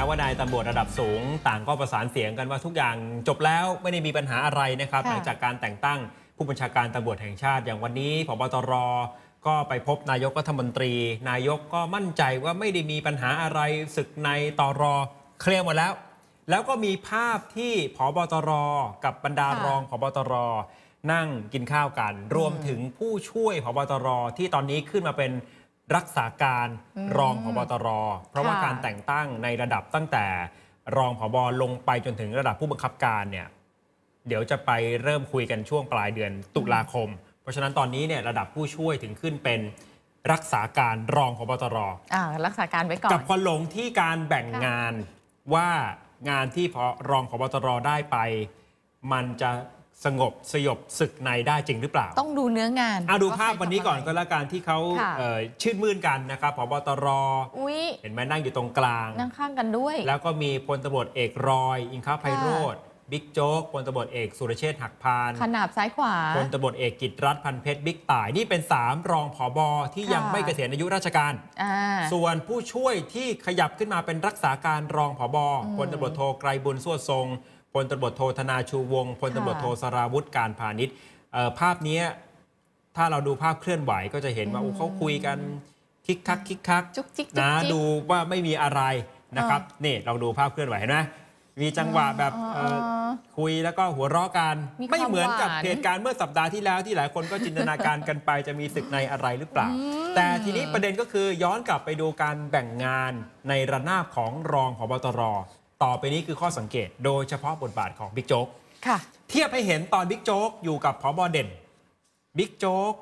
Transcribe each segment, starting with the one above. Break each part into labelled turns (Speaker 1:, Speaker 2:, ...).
Speaker 1: ม้ว่านายตำรวจระดับสูงต่างก็ประสานเสียงกันว่าทุกอย่างจบแล้วไม่ได้มีปัญหาอะไรนะครับ หลังจากการแต่งตั้งผู้บัญชาการตำรวจแห่งชาติอย่างวันนี้พบตรก็ไปพบนายกรัฐมนตรี นายกก็มั่นใจว่าไม่ได้มีปัญหาอะไรศึกในตรเคลียร์หมดแล้ว แล้วก็มีภาพที่พบตรกับบรรดารองพบตรนั่งกินข้าวกัน รวมถึงผู้ช่วยพบตรที่ตอนนี้ขึ้นมาเป็นรักษาการรองพบตร เพราะว่าการแต่งตั้งในระดับตั้งแต่รองพบลงไปจนถึงระดับผู้บังคับการเนี่ยเดี๋ยวจะไปเริ่มคุยกันช่วงปลายเดือนตุลาคม เพราะฉะนั้นตอนนี้เนี่ยระดับผู้ช่วยถึงขึ้นเป็นรักษาการรองพบตรรักษาการไว้ก่อน กับความหลงที่การแบ่งงานว่างานที่พอรองพบตรได้ไปมันจะสงบสยบศึกในได้จริงหรือเปล่า ต้องดูเนื้องานเอาดูภาพวันนี้ก่อนก็แล้วกันที่เขาชื่นมื่นกันนะครับพบตรเห็นไหมนั่งอยู่ตรงกลาง นั่งข้างกันด้วย แล้วก็มีพลตำรวจเอกรอยอิงค้าไพโรธบิ๊กโจ๊ก พลตบดเอกสุรเชษฐ์หักพานขนาบซ้ายขวา พลตบดเอกกิตรัตพันเพชรบิ๊กต่ายนี่เป็น 3 รองผอบอที่ยังไม่เกษียณอายุราชการส่วนผู้ช่วยที่ขยับขึ้นมาเป็นรักษาการรองผอบอพลตบดโทไกรบุญสวดทรงพลตบโทธนาชูวงพลตบโทสราวุฒิการพาณิชย์ภาพนี้ถ้าเราดูภาพเคลื่อนไหว ก็จะเห็นว่าเขาคุยกันคิกคักคิกคักจจุกกินะดูว่าไม่มีอะไรนะครับนี่เราดูภาพเคลื่อนไหวเห็นไหมมีจังหวะแบบคุยแล้วก็หัวเราะกัน ไม่เหมือนกับเหตุการณ์เมื่อสัปดาห์ที่แล้วที่หลายคนก็จินตนาการกันไป จะมีศึกในอะไรหรือเปล่า แต่ทีนี้ประเด็นก็คือย้อนกลับไปดูการแบ่งงานในระนาบของรองพบตรต่อไปนี้คือข้อสังเกตโดยเฉพาะบทบาทของบิ๊กโจ๊กเทียบให้เห็นตอนบิ๊กโจ๊กอยู่กับพอบอเด่นบิ๊กโจ๊ก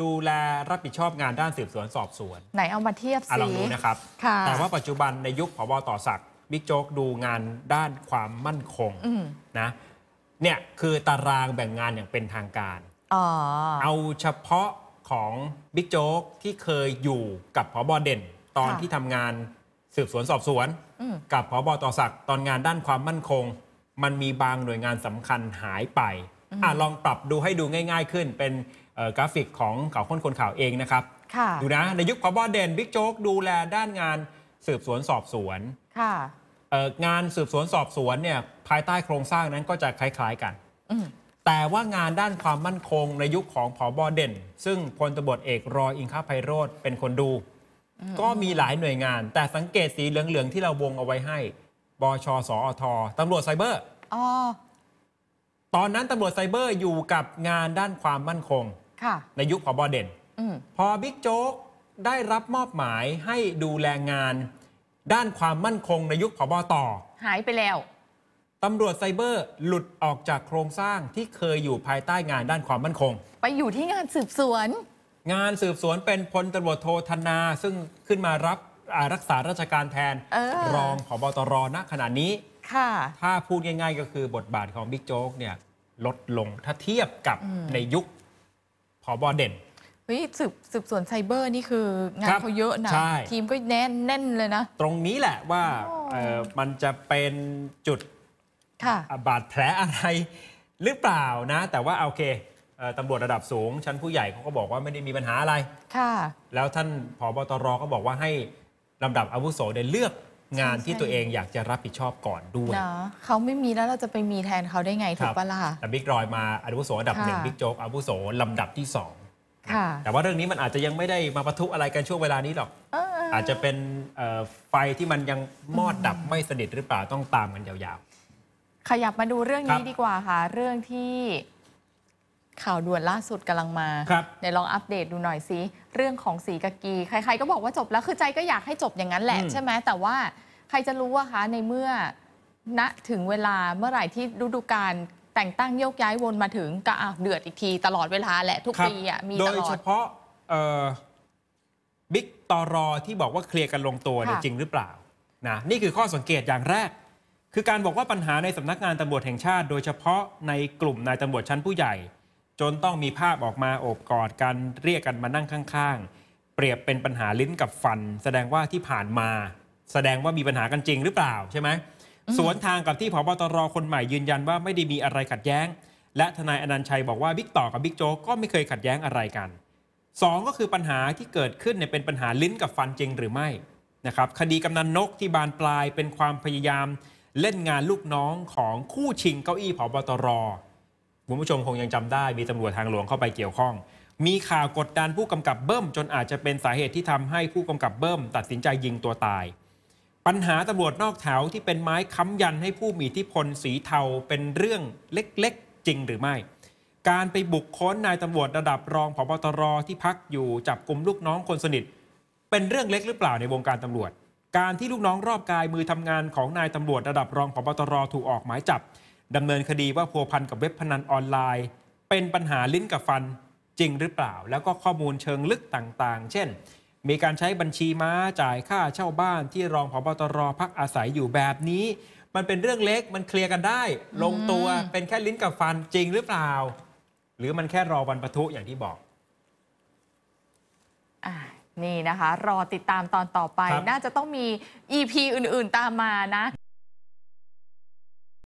Speaker 1: ดูแลรับผิดชอบงานด้านสืบสวนสอบสวน ไหนเอามาเทียบสิลองดูนะครับแต่ว่าปัจจุบันในยุคพบต่อศักดิ์บิ๊กโจ๊กดูงานด้านความมั่นคงนะเนี่ยคือตารางแบ่งงานอย่างเป็นทางการอเอาเฉพาะของบิ๊กโจ๊กที่เคยอยู่กับพบเด่น ตอนที่ทำงานสืบสวนสอบสวนกับพบต่อศักดิ์ตอนงานด้านความมั่นคง มันมีบางหน่วยงานสำคัญหายไปอ่าลองปรับดูให้ดูง่าย ๆขึ้นเป็นกราฟิกของข่าวค้นคนข่าวเองนะครับดูนะในยุคพบเด่นบิ๊กโจ๊กดูแลด้านงานสืบสวนสอบสวนงานสืบสวนสอบสวนเนี่ยภายใต้โครงสร้างนั้นก็จะคล้ายๆกันแต่ว่างานด้านความมั่นคงในยุคของผอบอเด่น ซึ่งพลตบเอกรออิงค้าไพโรธเป็นคนดูก็มีหลายหน่วยงาน แต่สังเกตสีเหลือง ๆ ที่เราวงเอาไว้ให้ บชสอทตำรวจไซเบอร์อตอนนั้นตำรวจไซเบอร์อยู่กับงานด้านความมั่นคงคในยุคพอบอเด่นอพอบิ๊กโจ๊กได้รับมอบหมายให้ดูแลงาน ด้านความมั่นคงในยุคพอบอต่อ หายไปแล้วตำรวจไซเบอร์หลุดออกจากโครงสร้างที่เคยอยู่ภายใต้งานด้านความมั่นคง ไปอยู่ที่งานสืบสวนงานสืบสวนเป็นพลตำรวจโทธนา ซึ่งขึ้นมารับรักษาราชการแทนออรองผบตรณขณะนี้ ถ้าพูดง่ายๆก็คือบทบาทของบิ๊กโจ๊กเนี่ยลดลงถ้าเทียบกับในยุคผบเด่นเฮ้ยสืบสืบสวนไซเบอร์นี่คืองานเขาเยอะนะทีมก็แน่นแน่นเลยนะ ตรงนี้แหละว่ามันจะเป็นจุดบาดแผลอะไร หรือเปล่านะ แต่ว่าโอเคตำรวจระดับสูงชั้นผู้ใหญ่เขาก็บอกว่าไม่ได้มีปัญหาอะไร ค่ะ แล้วท่านผบตรก็บอกว่าให้ลำดับอาวุโสเดนเลือกงานที่ตัวเองอยากจะรับผิดชอบก่อนด้วยเนาะเขาไม่มีแล้วเราจะไปมีแทนเขาได้ไงถูกปะล่ะแต่บิ๊กรอยมาอาวุโสอันดับหนึ่งบิ๊กโจ๊กอาวุโสลำดับที่สอง แต่ว่าเรื่องนี้มันอาจจะยังไม่ได้มาปะทุอะไรกันช่วงเวลานี้หรอก อาจจะเป็นไฟที่มันยังมอดดับไม่สนิทหรือเปล่าต้องตามกันยาวๆขยับมาดูเรื่องนี้ดีกว่าค่ะเรื่องที่ข่าวด่วนล่าสุดกำลังมาเดี๋ยวลองอัปเดตดูหน่อยซิเรื่องของสีกะกี ใคร ๆก็บอกว่าจบแล้วคือใจก็อยากให้จบอย่างนั้นแหละใช่ไหมแต่ว่าใครจะรู้อะคะ ในเมื่อณถึงเวลาเมื่อไหร่ที่ฤดูกาลแต่งตั้งโยกย้ายวนมาถึง ก็อ้าวเดือดอีกทีตลอดเวลาแหละทุกปีอ่ะมีตลอดโดยเฉพาะบิ๊กตอรอที่บอกว่าเคลียร์กันลงตัวเนี่ยจริงหรือเปล่านะนี่คือข้อสังเกตอย่างแรก คือการบอกว่าปัญหาในสำนักงานตำรวจแห่งชาติโดยเฉพาะในกลุ่มนายตำรวจชั้นผู้ใหญ่จนต้องมีภาพออกมาโอบกอดกัน เรียกกันมานั่งข้าง ๆ เปรียบเป็นปัญหาลิ้นกับฟัน แสดงว่าที่ผ่านมา แสดงว่ามีปัญหากันจริงหรือเปล่าใช่ไหมสวนทางกับที่ผบตรคนใหม่ยืนยันว่าไม่ได้มีอะไรขัดแย้ง และทนายอนันชัยบอกว่าบิ๊กต่อกับบิ๊กโจ๊กก็ไม่เคยขัดแย้งอะไรกัน 2 ก็คือปัญหาที่เกิดขึ้นเนี่ยเป็นปัญหาลิ้นกับฟันจริงหรือไม่นะครับคดีกำนันนกที่บานปลายเป็นความพยายามเล่นงานลูกน้องของคู่ชิงเก้าอี้ผบตรคุณผู้ชมคงยังจำได้มีตำรวจทางหลวงเข้าไปเกี่ยวข้อง มีข่าวกดดันผู้กำกับเบิ้มจนอาจจะเป็นสาเหตุที่ทำให้ผู้กำกับเบิ้ม ตัดสินใจยิงตัวตาย ปัญหาตำรวจนอกแถวที่เป็นไม้ค้ำยันให้ผู้มีอิทธิพลสีเทาเป็นเรื่องเล็กๆจริงหรือไม่ การไปบุกค้นนายตำรวจระดับรองผบตรที่พักอยู่จับกลุ่มลูกน้องคนสนิท เป็นเรื่องเล็กหรือเปล่าในวงการตำรวจ การที่ลูกน้องรอบกายมือทำงานของนายตำรวจระดับรองผบตรถูกออกหมายจับดำเนินคดีว่าพัวพันกับเว็บพนันออนไลน์ เป็นปัญหาลิ้นกับฟันจริงหรือเปล่า แล้วก็ข้อมูลเชิงลึกต่างๆ เช่น มีการใช้บัญชีม้าจ่ายค่าเช่าบ้านที่รองผบตรพักอาศัยอยู่แบบนี้ มันเป็นเรื่องเล็กมันเคลียร์กันได้ ลงตัวเป็นแค่ลิ้นกับฟันจริงหรือเปล่า หรือมันแค่รอวันประทุอย่างที่บอกอนี่นะคะรอติดตามตอนต่อไปน่าจะต้องมี EP อื่นๆตามมานะ